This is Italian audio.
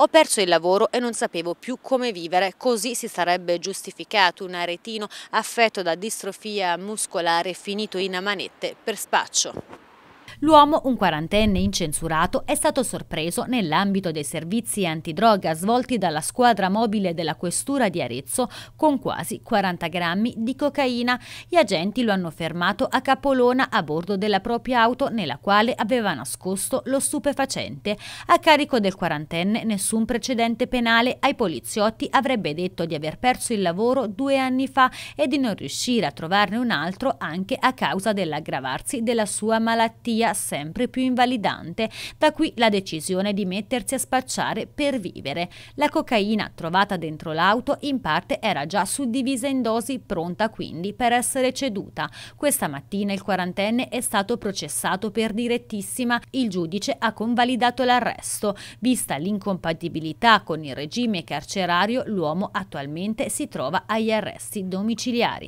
Ho perso il lavoro e non sapevo più come vivere, così si sarebbe giustificato un aretino affetto da distrofia muscolare finito in manette per spaccio. L'uomo, un quarantenne incensurato, è stato sorpreso nell'ambito dei servizi antidroga svolti dalla squadra mobile della Questura di Arezzo con quasi 40 grammi di cocaina. Gli agenti lo hanno fermato a Capolona a bordo della propria auto nella quale aveva nascosto lo stupefacente. A carico del quarantenne nessun precedente penale ai poliziotti avrebbe detto di aver perso il lavoro due anni fa e di non riuscire a trovarne un altro anche a causa dell'aggravarsi della sua malattia via sempre più invalidante. Da qui la decisione di mettersi a spacciare per vivere. La cocaina trovata dentro l'auto in parte era già suddivisa in dosi, pronta quindi per essere ceduta. Questa mattina il quarantenne è stato processato per direttissima. Il giudice ha convalidato l'arresto. Vista l'incompatibilità con il regime carcerario, l'uomo attualmente si trova agli arresti domiciliari.